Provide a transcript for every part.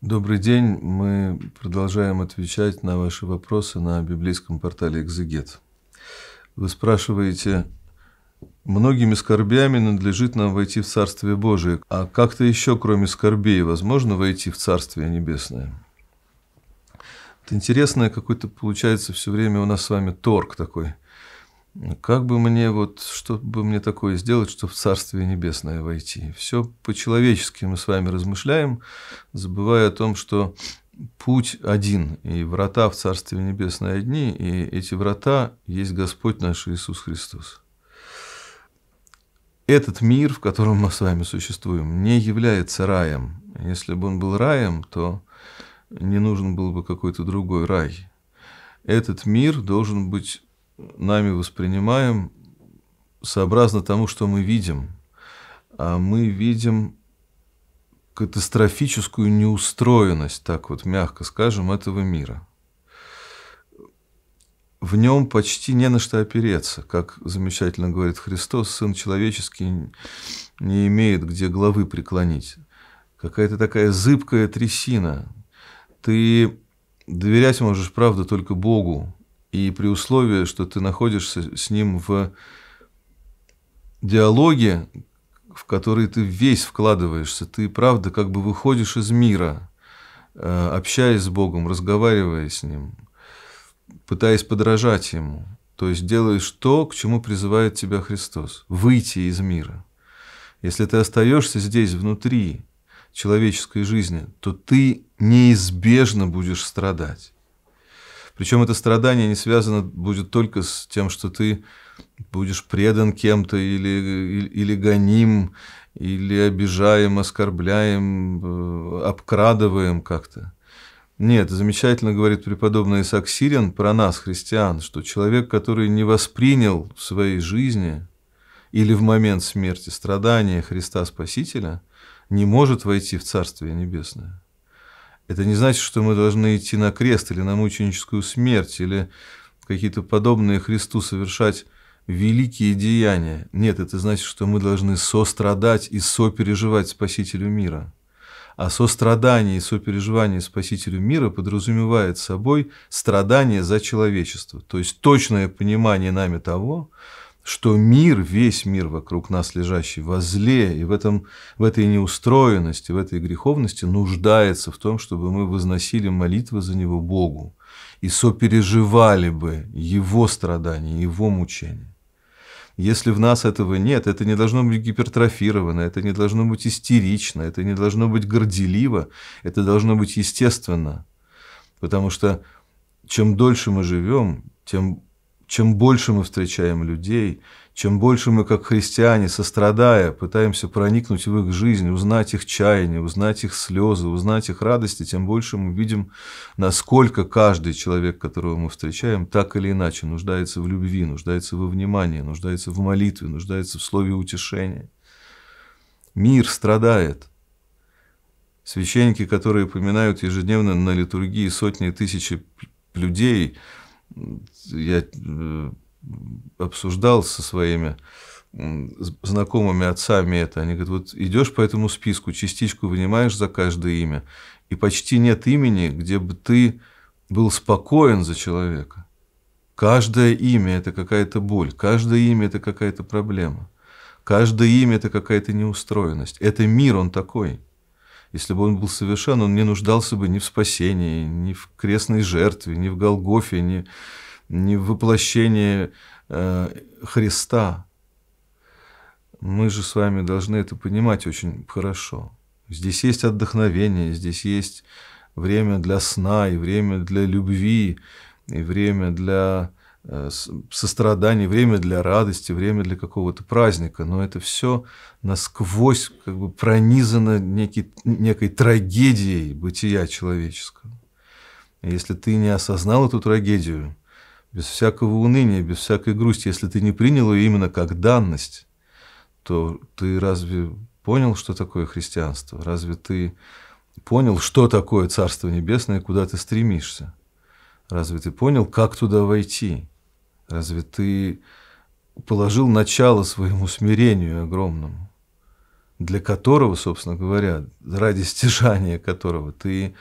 Добрый день. Мы продолжаем отвечать на ваши вопросы на библейском портале «Экзегет». Вы спрашиваете, многими скорбями надлежит нам войти в Царствие Божие. А как-то еще, кроме скорбей, возможно войти в Царствие Небесное? Это интересное какое то получается все время у нас с вами торг такой – как бы мне вот, что бы мне такое сделать, чтобы в Царствие Небесное войти? Все по-человечески мы с вами размышляем, забывая о том, что путь один, и врата в Царствие Небесное одни, и эти врата есть Господь наш Иисус Христос. Этот мир, в котором мы с вами существуем, не является раем. Если бы он был раем, то не нужен был бы какой-то другой рай. Этот мир должен быть нами воспринимаем сообразно тому, что мы видим. А мы видим катастрофическую неустроенность, так вот мягко скажем, этого мира. В нем почти не на что опереться, как замечательно говорит Христос, Сын Человеческий не имеет где главы преклонить. Какая-то такая зыбкая трясина. Ты доверять можешь, правда, только Богу, и при условии, что ты находишься с ним в диалоге, в который ты весь вкладываешься, ты правда как бы выходишь из мира, э, общаясь с Богом, разговаривая с Ним, пытаясь подражать Ему. То есть делаешь то, к чему призывает тебя Христос – выйти из мира. Если ты остаешься здесь внутри человеческой жизни, то ты неизбежно будешь страдать. Причем это страдание не связано будет только с тем, что ты будешь предан кем-то или, или, гоним, или обижаем, оскорбляем, э, обкрадываем как-то. Нет, замечательно говорит преподобный Исаак Сирин про нас, христиан, что человек, который не воспринял в своей жизни или в момент смерти страдания Христа Спасителя, не может войти в Царствие Небесное. Это не значит, что мы должны идти на крест или на мученическую смерть, или какие-то подобные Христу совершать великие деяния. Нет, это значит, что мы должны сострадать и сопереживать Спасителю мира. А сострадание и сопереживание Спасителю мира подразумевает собой страдание за человечество, то есть точное понимание нами того, что мир, весь мир вокруг нас лежащий во зле и в, этом, в этой неустроенности, в этой греховности нуждается в том, чтобы мы возносили молитвы за него Богу и сопереживали бы его страдания, его мучения. Если в нас этого нет, это не должно быть гипертрофировано, это не должно быть истерично, это не должно быть горделиво, это должно быть естественно. Потому что чем дольше мы живем, тем чем больше мы встречаем людей, чем больше мы, как христиане, сострадая, пытаемся проникнуть в их жизнь, узнать их чаяние, узнать их слезы, узнать их радости, тем больше мы видим, насколько каждый человек, которого мы встречаем, так или иначе нуждается в любви, нуждается во внимании, нуждается в молитве, нуждается в слове утешения. Мир страдает. Священники, которые упоминают ежедневно на литургии сотни и тысячи людей, я э, обсуждал со своими знакомыми отцами это. Они говорят, вот идешь по этому списку, частичку вынимаешь за каждое имя, и почти нет имени, где бы ты был спокоен за человека. Каждое имя – это какая-то боль, каждое имя – это какая-то проблема, каждое имя – это какая-то неустроенность. Это мир, он такой – если бы он был совершен, он не нуждался бы ни в спасении, ни в крестной жертве, ни в Голгофе, ни, ни в воплощении э, Христа. Мы же с вами должны это понимать очень хорошо. Здесь есть отдохновение, здесь есть время для сна, и время для любви, и время для Э, сострадание, время для радости, время для какого-то праздника, но это все насквозь как бы пронизано некий, некой трагедией бытия человеческого. И если ты не осознал эту трагедию, без всякого уныния, без всякой грусти, если ты не принял ее именно как данность, то ты разве понял, что такое христианство? Разве ты понял, что такое Царство Небесное куда ты стремишься? Разве ты понял, как туда войти? Разве ты положил начало своему смирению огромному, для которого, собственно говоря, ради стяжания которого ты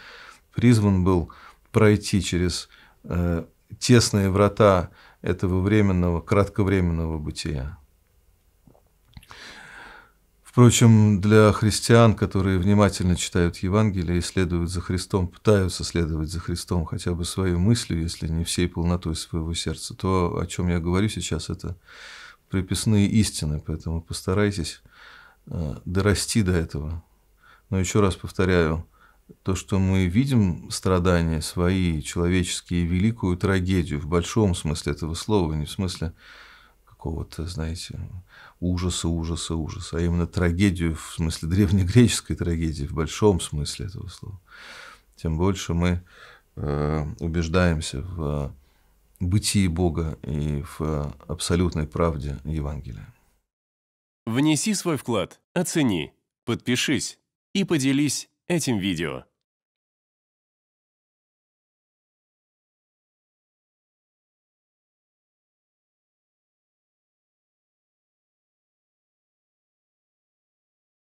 призван был пройти через э, тесные врата этого временного, кратковременного бытия? Впрочем, для христиан, которые внимательно читают Евангелие и следуют за Христом, пытаются следовать за Христом хотя бы своей мыслью, если не всей полнотой своего сердца, то, о чем я говорю сейчас, это приписные истины, поэтому постарайтесь э, дорасти до этого. Но еще раз повторяю, то, что мы видим страдания свои, человеческие, великую трагедию, в большом смысле этого слова, не в смысле какого-то, знаете, ужаса, ужаса, ужаса, а именно трагедию, в смысле древнегреческой трагедии, в большом смысле этого слова, тем больше мы э, убеждаемся в бытии Бога и в абсолютной правде Евангелия. Внеси свой вклад, оцени, подпишись и поделись этим видео.